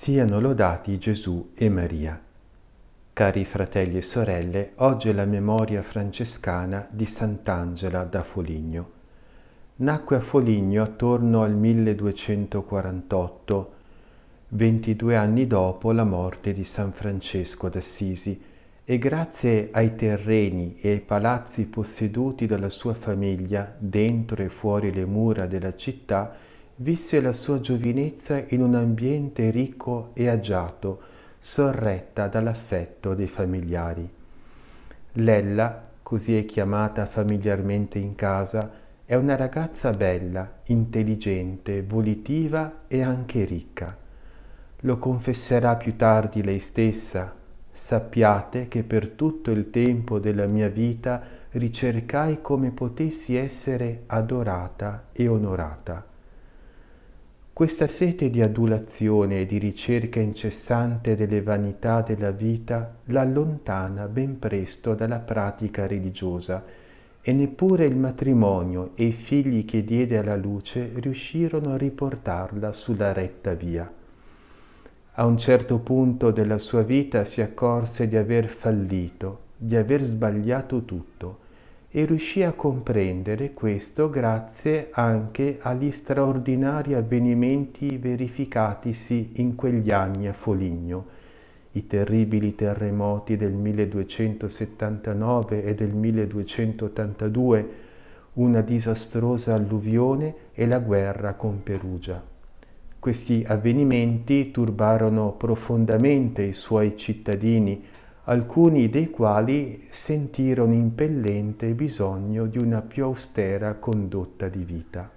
Siano lodati Gesù e Maria. Cari fratelli e sorelle, oggi è la memoria francescana di Sant'Angela da Foligno. Nacque a Foligno attorno al 1248, 22 anni dopo la morte di San Francesco d'Assisi, e grazie ai terreni e ai palazzi posseduti dalla sua famiglia dentro e fuori le mura della città, Visse la sua giovinezza in un ambiente ricco e agiato, sorretta dall'affetto dei familiari. Lella, così è chiamata familiarmente in casa, è una ragazza bella, intelligente, volitiva e anche ricca. Lo confesserà più tardi lei stessa. Sappiate che per tutto il tempo della mia vita ricercai come potessi essere adorata e onorata. Questa sete di adulazione e di ricerca incessante delle vanità della vita l'allontana ben presto dalla pratica religiosa e neppure il matrimonio e i figli che diede alla luce riuscirono a riportarla sulla retta via. A un certo punto della sua vita si accorse di aver fallito, di aver sbagliato tutto, e riuscì a comprendere questo grazie anche agli straordinari avvenimenti verificatisi in quegli anni a Foligno, i terribili terremoti del 1279 e del 1282, una disastrosa alluvione e la guerra con Perugia. Questi avvenimenti turbarono profondamente i suoi cittadini alcuni dei quali sentirono impellente bisogno di una più austera condotta di vita.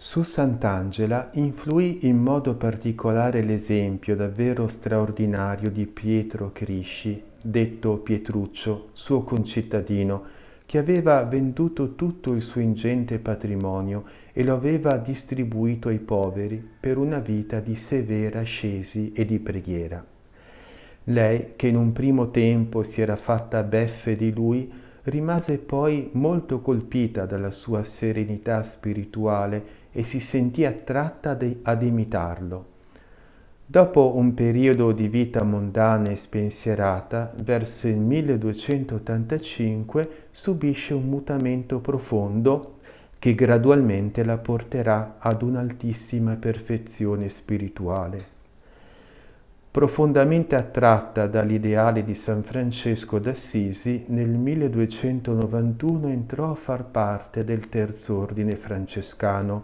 Su Sant'Angela influì in modo particolare l'esempio davvero straordinario di Pietro Crisci, detto Pietruccio, suo concittadino, che aveva venduto tutto il suo ingente patrimonio e lo aveva distribuito ai poveri per una vita di severa scesi e di preghiera. Lei, che in un primo tempo si era fatta beffe di lui, rimase poi molto colpita dalla sua serenità spirituale e si sentì attratta de- ad imitarlo. Dopo un periodo di vita mondana e spensierata, verso il 1285 subisce un mutamento profondo che gradualmente la porterà ad un'altissima perfezione spirituale profondamente attratta dall'ideale di San Francesco d'Assisi, nel 1291 entrò a far parte del terzo ordine francescano,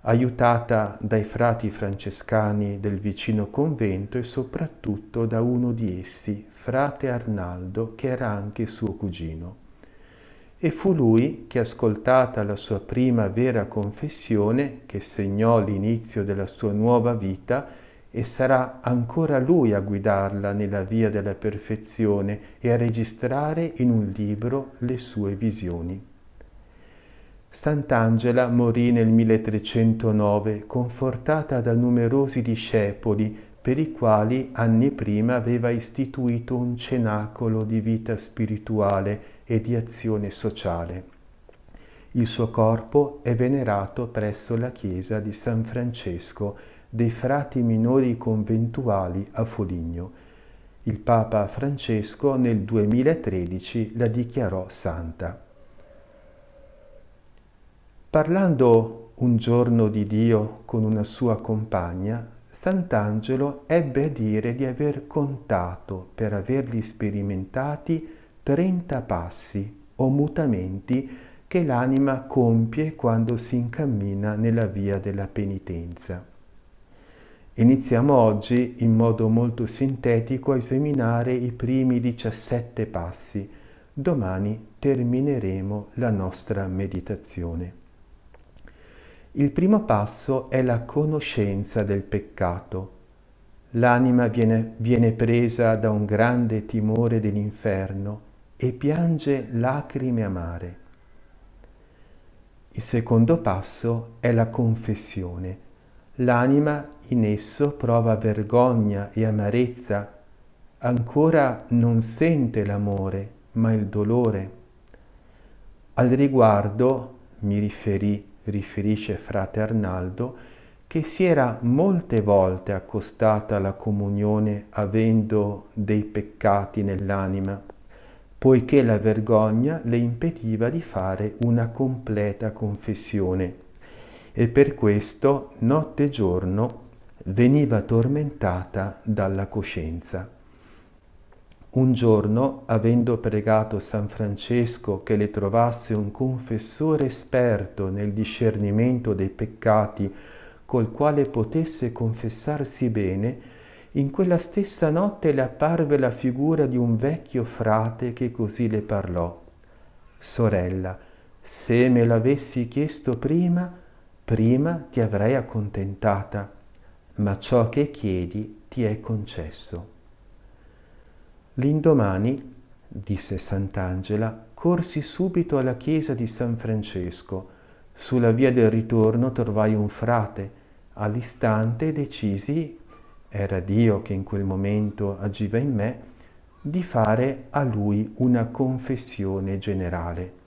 aiutata dai frati francescani del vicino convento e soprattutto da uno di essi, frate Arnaldo, che era anche suo cugino. E fu lui che, ascoltata la sua prima vera confessione, che segnò l'inizio della sua nuova vita, e sarà ancora Lui a guidarla nella via della perfezione e a registrare in un libro le sue visioni. Sant'Angela morì nel 1309 confortata da numerosi discepoli per i quali anni prima aveva istituito un cenacolo di vita spirituale e di azione sociale. Il suo corpo è venerato presso la chiesa di San Francesco dei frati minori conventuali a Foligno. Il Papa Francesco nel 2013 la dichiarò santa. Parlando un giorno di Dio con una sua compagna, Sant'Angelo ebbe a dire di aver contato, per averli sperimentati, 30 passi o mutamenti che l'anima compie quando si incammina nella via della penitenza. Iniziamo oggi in modo molto sintetico a esaminare i primi 17 passi. Domani termineremo la nostra meditazione. Il primo passo è la conoscenza del peccato. L'anima viene, viene presa da un grande timore dell'inferno e piange lacrime amare. Il secondo passo è la confessione l'anima in esso prova vergogna e amarezza, ancora non sente l'amore, ma il dolore. Al riguardo mi riferì, riferisce frate Arnaldo, che si era molte volte accostata alla comunione avendo dei peccati nell'anima, poiché la vergogna le impediva di fare una completa confessione e per questo notte e giorno veniva tormentata dalla coscienza. Un giorno, avendo pregato San Francesco che le trovasse un confessore esperto nel discernimento dei peccati col quale potesse confessarsi bene, in quella stessa notte le apparve la figura di un vecchio frate che così le parlò. Sorella, se me l'avessi chiesto prima, prima ti avrei accontentata, ma ciò che chiedi ti è concesso. L'indomani, disse Sant'Angela, corsi subito alla chiesa di San Francesco. Sulla via del ritorno trovai un frate. All'istante decisi, era Dio che in quel momento agiva in me, di fare a lui una confessione generale.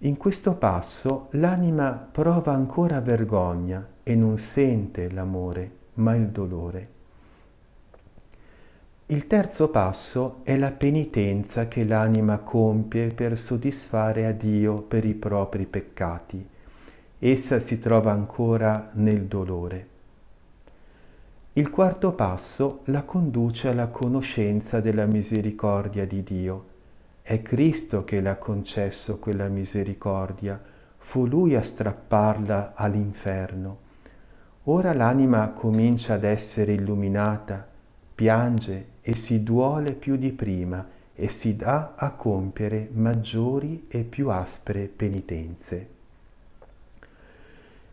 In questo passo l'anima prova ancora vergogna e non sente l'amore, ma il dolore. Il terzo passo è la penitenza che l'anima compie per soddisfare a Dio per i propri peccati. Essa si trova ancora nel dolore. Il quarto passo la conduce alla conoscenza della misericordia di Dio è Cristo che le ha concesso quella misericordia, fu Lui a strapparla all'inferno. Ora l'anima comincia ad essere illuminata, piange e si duole più di prima e si dà a compiere maggiori e più aspre penitenze.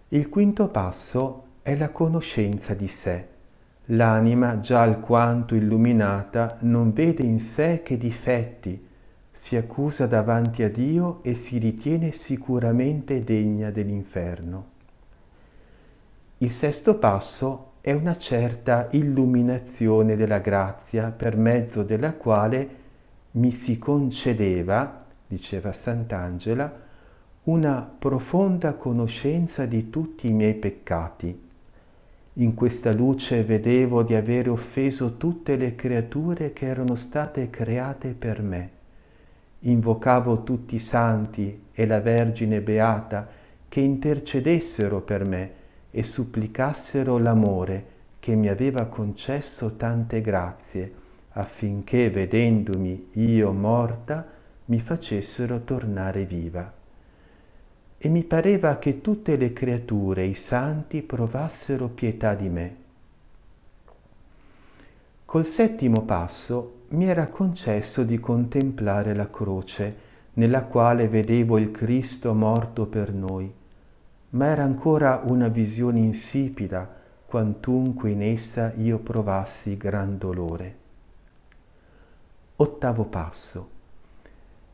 Il quinto passo è la conoscenza di sé. L'anima, già alquanto illuminata, non vede in sé che difetti, si accusa davanti a Dio e si ritiene sicuramente degna dell'inferno. Il sesto passo è una certa illuminazione della grazia per mezzo della quale mi si concedeva, diceva Sant'Angela, una profonda conoscenza di tutti i miei peccati. In questa luce vedevo di avere offeso tutte le creature che erano state create per me invocavo tutti i santi e la Vergine Beata che intercedessero per me e supplicassero l'amore che mi aveva concesso tante grazie, affinché vedendomi io morta mi facessero tornare viva. E mi pareva che tutte le creature, i santi, provassero pietà di me Col settimo passo mi era concesso di contemplare la croce nella quale vedevo il Cristo morto per noi, ma era ancora una visione insipida quantunque in essa io provassi gran dolore. Ottavo passo.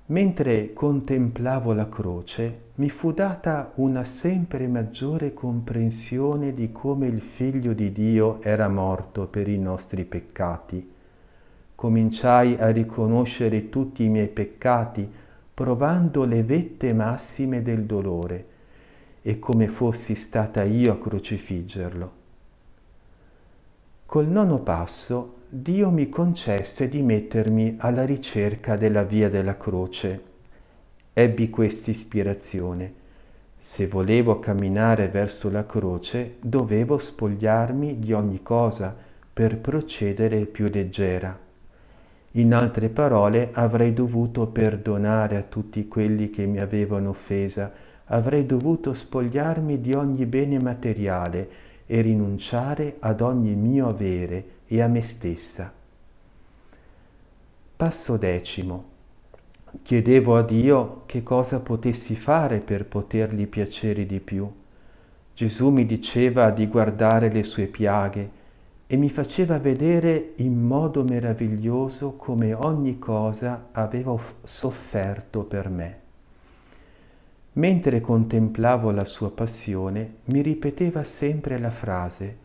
Mentre contemplavo la croce, mi fu data una sempre maggiore comprensione di come il Figlio di Dio era morto per i nostri peccati. Cominciai a riconoscere tutti i miei peccati, provando le vette massime del dolore e come fossi stata io a crocifiggerlo. Col nono passo Dio mi concesse di mettermi alla ricerca della via della croce. Ebbi questa ispirazione. Se volevo camminare verso la croce, dovevo spogliarmi di ogni cosa per procedere più leggera. In altre parole, avrei dovuto perdonare a tutti quelli che mi avevano offesa, avrei dovuto spogliarmi di ogni bene materiale e rinunciare ad ogni mio avere e a me stessa. Passo decimo. Chiedevo a Dio che cosa potessi fare per potergli piacere di più. Gesù mi diceva di guardare le sue piaghe e mi faceva vedere in modo meraviglioso come ogni cosa aveva sofferto per me. Mentre contemplavo la sua passione, mi ripeteva sempre la frase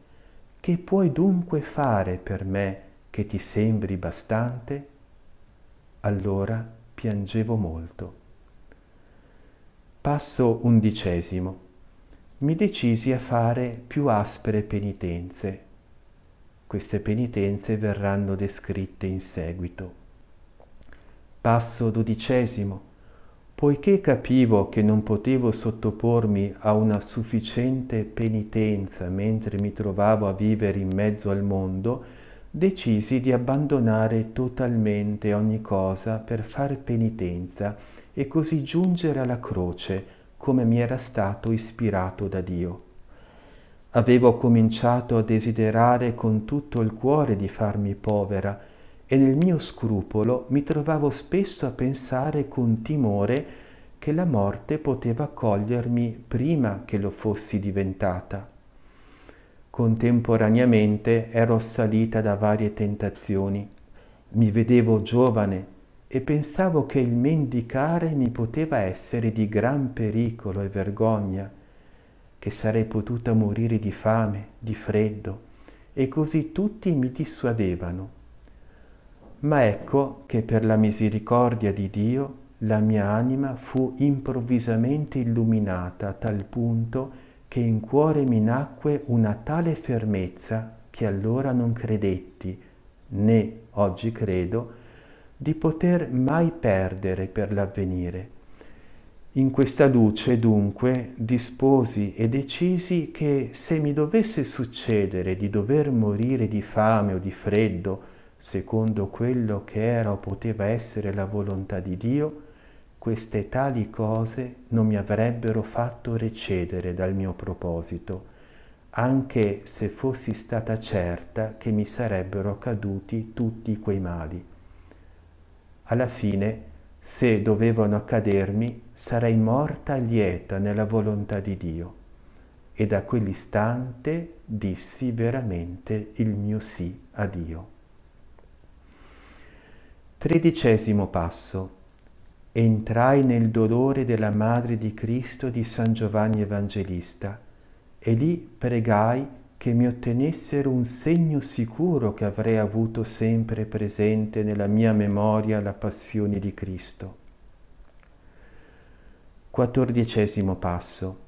che puoi dunque fare per me che ti sembri bastante? Allora piangevo molto. Passo undicesimo. Mi decisi a fare più aspre penitenze. Queste penitenze verranno descritte in seguito. Passo dodicesimo Poiché capivo che non potevo sottopormi a una sufficiente penitenza mentre mi trovavo a vivere in mezzo al mondo, decisi di abbandonare totalmente ogni cosa per far penitenza e così giungere alla croce come mi era stato ispirato da Dio. Avevo cominciato a desiderare con tutto il cuore di farmi povera, e nel mio scrupolo mi trovavo spesso a pensare con timore che la morte poteva cogliermi prima che lo fossi diventata. Contemporaneamente ero assalita da varie tentazioni. Mi vedevo giovane e pensavo che il mendicare mi poteva essere di gran pericolo e vergogna, che sarei potuta morire di fame, di freddo, e così tutti mi dissuadevano ma ecco che per la misericordia di Dio la mia anima fu improvvisamente illuminata a tal punto che in cuore mi nacque una tale fermezza che allora non credetti, né oggi credo, di poter mai perdere per l'avvenire. In questa luce, dunque, disposi e decisi che se mi dovesse succedere di dover morire di fame o di freddo, secondo quello che era o poteva essere la volontà di Dio, queste tali cose non mi avrebbero fatto recedere dal mio proposito, anche se fossi stata certa che mi sarebbero accaduti tutti quei mali. Alla fine, se dovevano accadermi, sarei morta lieta nella volontà di Dio. E da quell'istante dissi veramente il mio sì a Dio. Tredicesimo passo. Entrai nel dolore della Madre di Cristo di San Giovanni Evangelista e lì pregai che mi ottenessero un segno sicuro che avrei avuto sempre presente nella mia memoria la passione di Cristo. Quattordicesimo passo.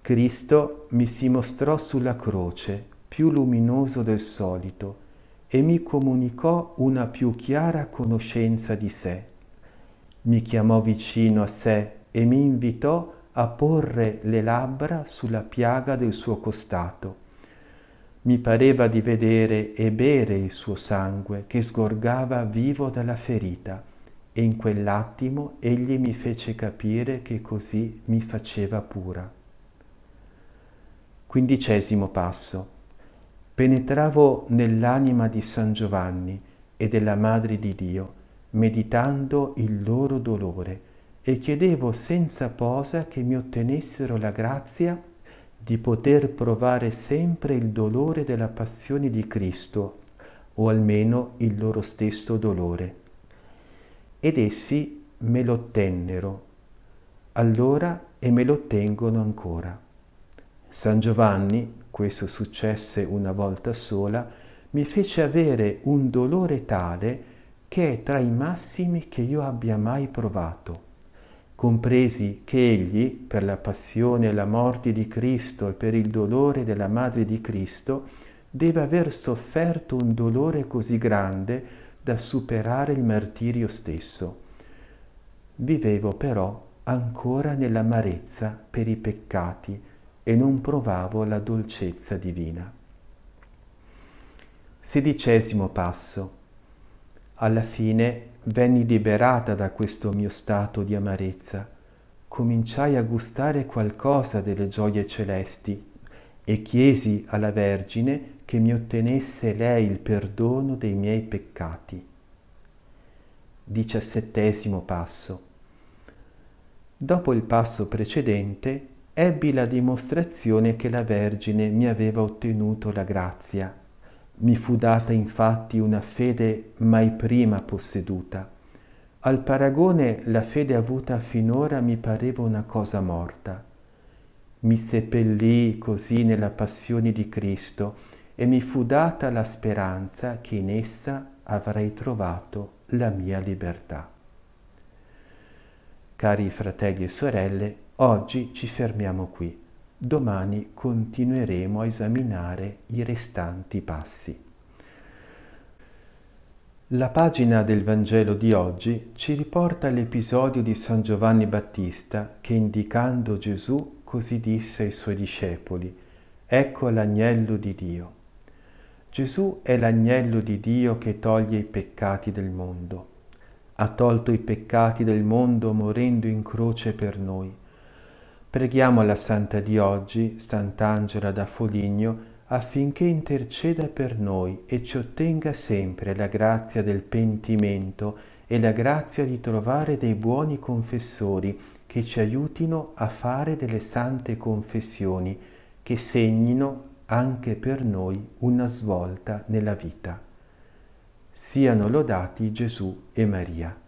Cristo mi si mostrò sulla croce, più luminoso del solito, e mi comunicò una più chiara conoscenza di sé. Mi chiamò vicino a sé e mi invitò a porre le labbra sulla piaga del suo costato. Mi pareva di vedere e bere il suo sangue che sgorgava vivo dalla ferita e in quell'attimo egli mi fece capire che così mi faceva pura. Quindicesimo passo penetravo nell'anima di San Giovanni e della Madre di Dio, meditando il loro dolore, e chiedevo senza posa che mi ottenessero la grazia di poter provare sempre il dolore della passione di Cristo, o almeno il loro stesso dolore. Ed essi me lo ottennero, allora e me lo ottengono ancora. San Giovanni, questo successe una volta sola, mi fece avere un dolore tale che è tra i massimi che io abbia mai provato, compresi che egli, per la passione e la morte di Cristo e per il dolore della Madre di Cristo, deve aver sofferto un dolore così grande da superare il martirio stesso. Vivevo però ancora nell'amarezza per i peccati, e non provavo la dolcezza divina. Sedicesimo passo. Alla fine venni liberata da questo mio stato di amarezza. Cominciai a gustare qualcosa delle gioie celesti e chiesi alla Vergine che mi ottenesse lei il perdono dei miei peccati. Diciassettesimo passo. Dopo il passo precedente ebbi la dimostrazione che la Vergine mi aveva ottenuto la grazia. Mi fu data infatti una fede mai prima posseduta. Al paragone la fede avuta finora mi pareva una cosa morta. Mi seppellì così nella passione di Cristo e mi fu data la speranza che in essa avrei trovato la mia libertà. Cari fratelli e sorelle, Oggi ci fermiamo qui, domani continueremo a esaminare i restanti passi. La pagina del Vangelo di oggi ci riporta l'episodio di San Giovanni Battista che indicando Gesù così disse ai suoi discepoli, Ecco l'agnello di Dio. Gesù è l'agnello di Dio che toglie i peccati del mondo. Ha tolto i peccati del mondo morendo in croce per noi. Preghiamo la Santa di oggi, Sant'Angela da Foligno, affinché interceda per noi e ci ottenga sempre la grazia del pentimento e la grazia di trovare dei buoni confessori che ci aiutino a fare delle sante confessioni che segnino anche per noi una svolta nella vita. Siano lodati Gesù e Maria.